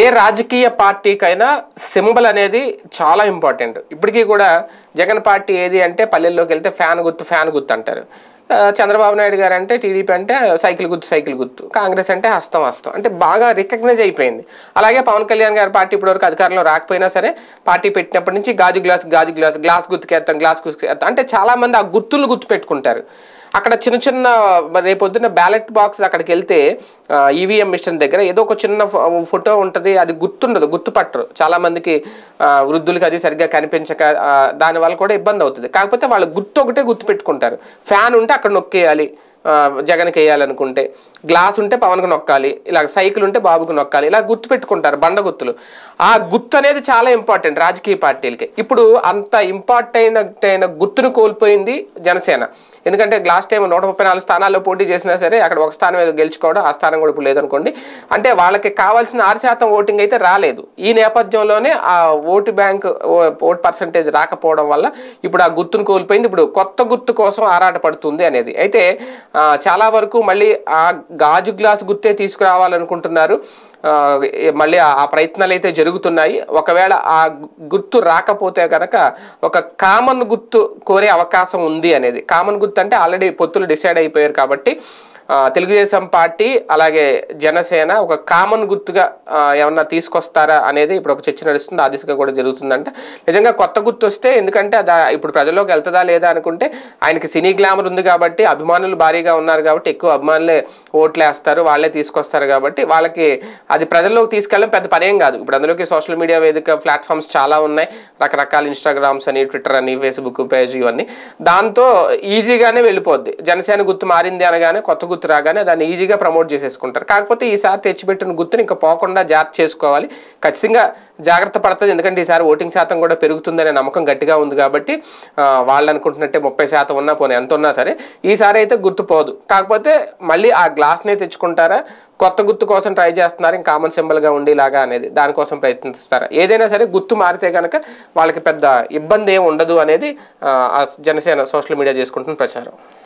ఏ రాజకీయ పార్టీకైనా సింబల్ అనేది చాలా ఇంపార్టెంట్ ఇప్పటికీ కూడా జగన్ పార్టీ ఏది అంటే పల్లెల్లోకి వెళ్తే ఫ్యాన్ గుర్తు ఫ్యాన్ గుర్తు అంటారు చంద్రబాబు నాయుడు గారు అంటే టీడీపీ అంటే సైకిల్ గుర్తు సైకిల్ గుర్తు కాంగ్రెస్ అంటే హస్తం హస్తం అంటే బాగా రికగ్నైజ్ అయిపోయింది అలాగే పవన్ కళ్యాణ్ గారి పార్టీ ఇప్పటివరకు అధికారంలో రాకపోయినా సరే పార్టీ పెట్టినప్పటి నుంచి గాజు గ్లాస్ గాజు గ్లాస్ గ్లాస్ గుర్తుకేస్తాం గ్లాస్ గుర్తుకేస్తాం అంటే చాలామంది ఆ గుర్తులు గుర్తు పెట్టుకుంటారు అక్కడ చిన్న చిన్న రేపొద్దున్న బ్యాలెట్ బాక్స్ అక్కడికి వెళ్తే ఈవీఎం e మిషన్ దగ్గర ఏదో ఒక చిన్న ఫోటో ఉంటుంది అది గుర్తుండదు గుర్తుపట్టరు చాలామందికి వృద్ధులకి అది సరిగ్గా కనిపించక దానివల్ల కూడా ఇబ్బంది అవుతుంది కాకపోతే వాళ్ళు గుర్తు ఒకటే గుర్తుపెట్టుకుంటారు ఫ్యాన్ ఉంటే అక్కడ నొక్కేయాలి జగన్కి వేయాలనుకుంటే గ్లాస్ ఉంటే పవన్కి నొక్కాలి ఇలా సైకిల్ ఉంటే బాబుకి నొక్కాలి ఇలా గుర్తు పెట్టుకుంటారు బండ గుర్తులు ఆ గుర్తు అనేది చాలా ఇంపార్టెంట్ రాజకీయ పార్టీలకి ఇప్పుడు అంత ఇంపార్టెంట్ అయిన గుర్తును కోల్పోయింది జనసేన ఎందుకంటే లాస్ట్ టైం నూట ముప్పై నాలుగు స్థానాల్లో పోటీ చేసినా సరే అక్కడ ఒక స్థానం ఏదో గెలుచుకోవడం ఆ స్థానం కూడా ఇప్పుడు లేదనుకోండి అంటే వాళ్ళకి కావాల్సిన ఆరు శాతం ఓటింగ్ అయితే రాలేదు ఈ నేపథ్యంలోనే ఆ ఓటు బ్యాంక్ ఓట్ పర్సంటేజ్ రాకపోవడం వల్ల ఇప్పుడు ఆ గుర్తును కోల్పోయింది ఇప్పుడు కొత్త గుర్తు కోసం ఆరాట పడుతుంది అనేది అయితే చాలా వరకు మళ్ళీ ఆ గాజు గ్లాస్ గుర్తే తీసుకురావాలనుకుంటున్నారు మళ్ళీ ఆ ప్రయత్నాలు అయితే జరుగుతున్నాయి ఒకవేళ ఆ గుర్తు రాకపోతే కనుక ఒక కామన్ గుర్తు కోరే అవకాశం ఉంది అనేది కామన్ గుర్తు అంటే ఆల్రెడీ పొత్తులు డిసైడ్ అయిపోయారు కాబట్టి తెలుగుదేశం పార్టీ అలాగే జనసేన ఒక కామన్ గుర్తుగా ఏమన్నా తీసుకొస్తారా అనేది ఇప్పుడు ఒక చర్చ నడుస్తుంది ఆ దిశగా కూడా జరుగుతుందంట నిజంగా కొత్త గుర్తు వస్తే ఎందుకంటే ఇప్పుడు ప్రజల్లోకి వెళ్తుందా లేదా అనుకుంటే ఆయనకి సినీ గ్లామర్ ఉంది కాబట్టి అభిమానులు భారీగా ఉన్నారు కాబట్టి ఎక్కువ అభిమానులే ఓట్లేస్తారు వాళ్ళే తీసుకొస్తారు కాబట్టి వాళ్ళకి అది ప్రజల్లోకి తీసుకెళ్ళడం పెద్ద పనేం కాదు ఇప్పుడు అందులోకి సోషల్ మీడియా వేదిక ప్లాట్ఫామ్స్ చాలా ఉన్నాయి రకరకాల ఇన్స్టాగ్రామ్స్ అని ట్విట్టర్ అని ఫేస్బుక్ పేజ్ ఇవన్నీ దాంతో ఈజీగానే వెళ్ళిపోద్ది జనసేన గుర్తు మారింది అనగానే కొత్త గుర్తు రాగానే దాన్ని ఈజీగా ప్రమోట్ చేసేసుకుంటారు కాకపోతే ఈసారి తెచ్చిపెట్టిన గుర్తుని ఇంకా పోకుండా జాగ్రత్త చేసుకోవాలి ఖచ్చితంగా జాగ్రత్త పడుతుంది ఎందుకంటే ఈసారి ఓటింగ్ శాతం కూడా పెరుగుతుందనే నమ్మకం గట్టిగా ఉంది కాబట్టి వాళ్ళు అనుకుంటున్నట్టే ముప్పై శాతం ఉన్నా పోనీ ఎంత ఉన్నా సరే ఈసారి అయితే గుర్తుపోదు కాకపోతే మళ్ళీ ఆ గ్లాస్నే తెచ్చుకుంటారా కొత్త గుర్తు కోసం ట్రై చేస్తున్నారు ఇంకా కామన్ సింబల్గా ఉండేలాగా అనేది దానికోసం ప్రయత్నిస్తారా ఏదైనా సరే గుర్తు మారితే కనుక వాళ్ళకి పెద్ద ఇబ్బంది ఏమి ఉండదు అనేది జనసేన సోషల్ మీడియా చేసుకుంటున్న ప్రచారం